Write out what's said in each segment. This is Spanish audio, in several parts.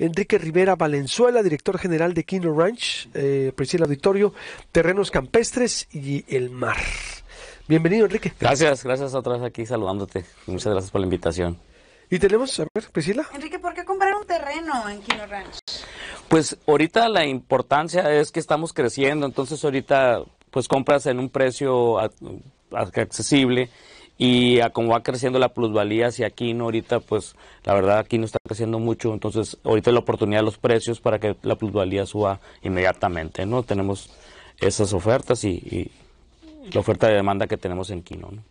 Enrique Rivera Valenzuela, director general de Kino Ranch, eh, Priscila Auditorio, Terrenos Campestres y El Mar. Bienvenido, Enrique. Gracias, gracias a vez aquí saludándote. Muchas gracias por la invitación. Y tenemos, a ver, Priscila. Enrique, ¿por qué comprar un terreno en Kino Ranch? Pues ahorita la importancia es que estamos creciendo, entonces ahorita pues compras en un precio accesible y a como va creciendo la plusvalía hacia Aquino, ahorita pues la verdad no está creciendo mucho, entonces ahorita es la oportunidad de los precios para que la plusvalía suba inmediatamente, ¿no? Tenemos esas ofertas y, la oferta de demanda que tenemos en Quino. ¿no?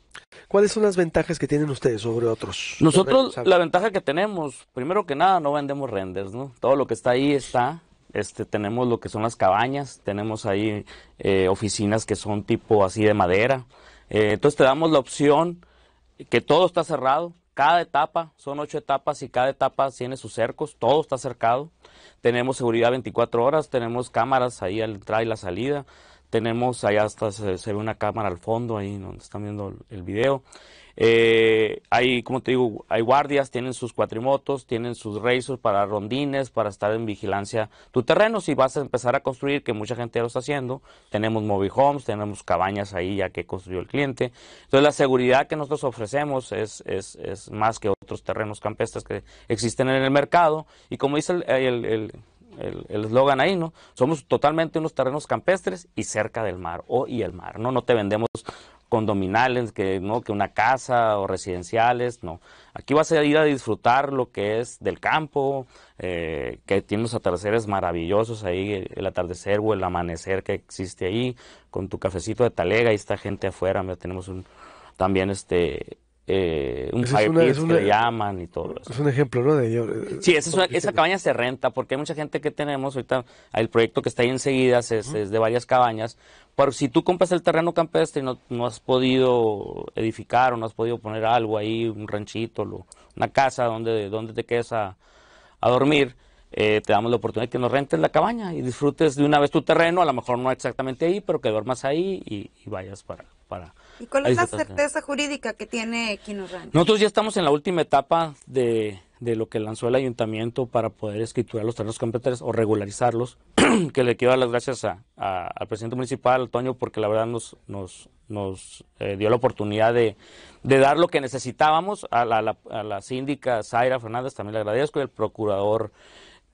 ¿Cuáles son las ventajas que tienen ustedes sobre otros? Nosotros, la ventaja que tenemos, primero que nada, no vendemos renders, ¿no? Todo lo que está ahí está. Este, tenemos lo que son las cabañas, tenemos ahí eh, oficinas que son tipo así de madera. Eh, entonces te damos la opción que todo está cerrado, cada etapa, son ocho etapas y cada etapa tiene sus cercos, todo está cercado. Tenemos seguridad 24 horas, tenemos cámaras ahí al entrar y la salida, tenemos allá hasta se, ve una cámara al fondo ahí donde están viendo el video. Eh, hay, como te digo, hay guardias, tienen sus cuatrimotos, tienen sus racers para rondines, para estar en vigilancia tu terreno. Si vas a empezar a construir, que mucha gente ya lo está haciendo, tenemos mobile homes, tenemos cabañas ahí ya que construyó el cliente. Entonces la seguridad que nosotros ofrecemos es, es, más que otros terrenos campestres que existen en el mercado. Y como dice eh, el, el, eslogan ahí, ¿no? Somos totalmente unos terrenos campestres y cerca del mar, o y el mar, ¿no? No te vendemos condominales, que, ¿no? que una casa o residenciales, no. Aquí vas a ir a disfrutar lo que es del campo, eh, que tiene los atardeceres maravillosos ahí, el atardecer o el amanecer que existe ahí, con tu cafecito de talega, y esta gente afuera, tenemos un, también este eh, un fire que le llaman y todo eso. Es un ejemplo, ¿no? De, eh, sí, esa, cabaña se renta porque hay mucha gente que tenemos ahorita, el proyecto que está ahí enseguida es, de varias cabañas, pero si tú compras el terreno campestre y no, has podido edificar o no has podido poner algo ahí, un ranchito, una casa donde, donde te quedes a, dormir, eh, te damos la oportunidad de que nos rentes la cabaña y disfrutes de una vez tu terreno, a lo mejor no exactamente ahí, pero que duermas ahí y, y vayas para... para ¿Y cuál es la certeza jurídica que tiene Quino Ranch? Nosotros ya estamos en la última etapa de, de lo que lanzó el ayuntamiento para poder escriturar los terrenos campestres o regularizarlos, que le quiero dar las gracias a, al presidente municipal, Toño, porque la verdad nos, nos, nos eh, dio la oportunidad de, dar lo que necesitábamos a la, a la síndica Zaira Fernández, también le agradezco, y al procurador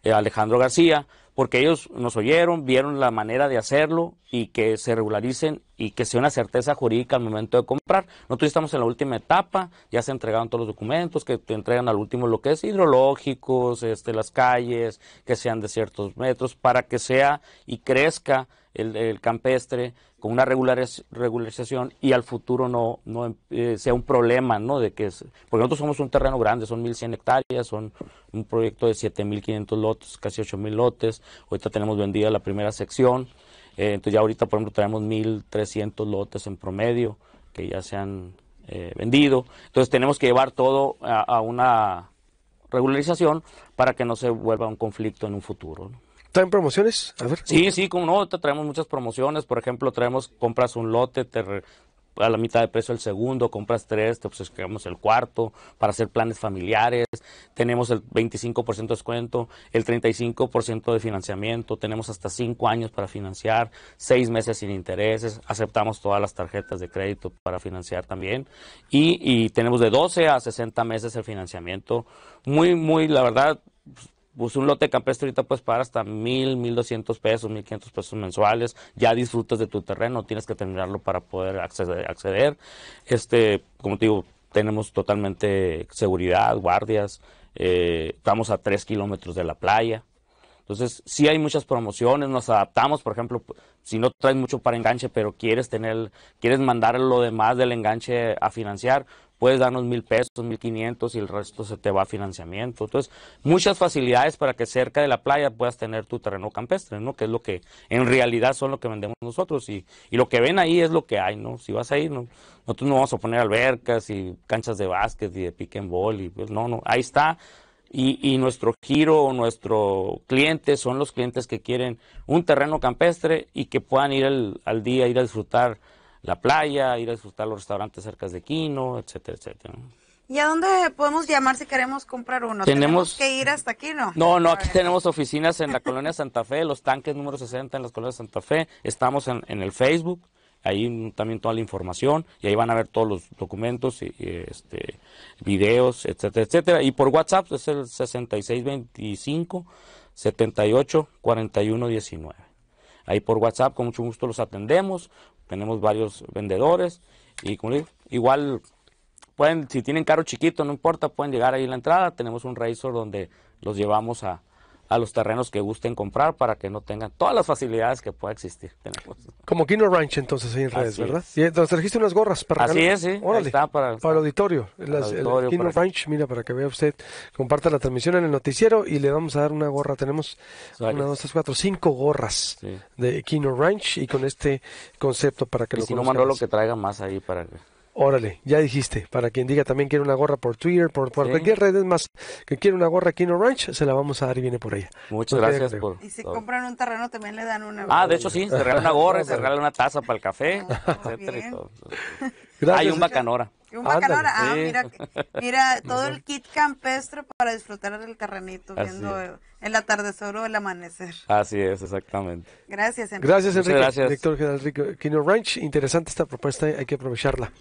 eh, Alejandro García, porque ellos nos oyeron, vieron la manera de hacerlo y que se regularicen y que sea una certeza jurídica al momento de comprar. Nosotros estamos en la última etapa, ya se entregaron todos los documentos, que te entregan al último lo que es hidrológicos, este, las calles, que sean de ciertos metros, para que sea y crezca el, campestre con una regularización y al futuro no, no eh, sea un problema, ¿no? De que porque nosotros somos un terreno grande, son 1.100 hectáreas, son un proyecto de 7.500 lotes, casi 8.000 lotes, ahorita tenemos vendida la primera sección eh, entonces ya ahorita, por ejemplo, traemos 1.300 lotes en promedio que ya se han eh, vendido. Entonces tenemos que llevar todo a, una regularización para que no se vuelva un conflicto en un futuro. ¿Traen promociones? Sí, sí, como no, traemos muchas promociones. Por ejemplo, traemos, compras un lote, te, a la mitad de precio el segundo, compras tres, te obsequiamos el cuarto para hacer planes familiares, tenemos el 25% de descuento, el 35% de financiamiento, tenemos hasta cinco años para financiar, seis meses sin intereses, aceptamos todas las tarjetas de crédito para financiar también y, y tenemos de 12 a 60 meses el financiamiento. Muy, muy, la verdad, pues un lote campestre ahorita puedes pagar hasta mil, mil doscientos pesos, mil quinientos pesos mensuales, ya disfrutas de tu terreno, tienes que terminarlo para poder acceder, acceder. Este, como te digo, tenemos totalmente seguridad, guardias, eh, estamos a tres kilómetros de la playa, entonces, sí hay muchas promociones, nos adaptamos, por ejemplo, si no traes mucho para enganche, pero quieres tener, quieres mandar lo demás del enganche a financiar, puedes darnos mil pesos, mil quinientos y el resto se te va a financiamiento. Entonces, muchas facilidades para que cerca de la playa puedas tener tu terreno campestre, ¿no? Que es lo que en realidad son lo que vendemos nosotros y, y lo que ven ahí es lo que hay, ¿no? Si vas ahí, Nosotros no vamos a poner albercas y canchas de básquet y de pick and ball y pues no, no, ahí está y, y, nuestro giro o nuestro cliente son los clientes que quieren un terreno campestre y que puedan ir al día, ir a disfrutar la playa, ir a disfrutar los restaurantes cerca de Quino, etcétera, etcétera. ¿Y a dónde podemos llamar si queremos comprar uno? Tenemos, que ir hasta aquí, ¿no? No, no, aquí tenemos oficinas en la colonia Santa Fe, los tanques número 60 en la colonia Santa Fe, estamos en, en el Facebook, ahí también toda la información y ahí van a ver todos los documentos, y, este, videos, etcétera, etcétera. Y por WhatsApp es el 6625 78 41 Ahí por WhatsApp con mucho gusto los atendemos, tenemos varios vendedores y igual pueden, si tienen carro chiquito, no importa, pueden llegar ahí a la entrada, tenemos un Razor donde los llevamos a a los terrenos que gusten comprar para que no tengan todas las facilidades que pueda existir. Como Kino Ranch entonces ahí en redes, ¿verdad? Y trajiste unas gorras para Así es, sí. para, el auditorio. el Kino Ranch, mira, para que vea usted, comparta la transmisión en el noticiero y le vamos a dar una gorra. Tenemos una, dos, tres, cuatro, cinco gorras de Kino Ranch y con este concepto para que lo si lo que traiga más ahí para que... Órale, ya dijiste, para quien diga también quiere una gorra por Twitter, por, cualquier red, es más, que quiere una gorra Kino Ranch, se la vamos a dar y viene por ella. Muchas gracias. Por... y si compran un terreno también le dan una gorra. Ah, de hecho sí, se regala una gorra, se regala una taza para el café, ah, etcétera y Hay un bacanora. Un bacanora, ah, mira, mira todo el kit campestre para disfrutar del terrenito, viendo el atardecer o el amanecer. Así es, exactamente. Gracias, Enrique. Gracias, Enrique. Gracias. Director General Rico, Kino Ranch, interesante esta propuesta, hay que aprovecharla.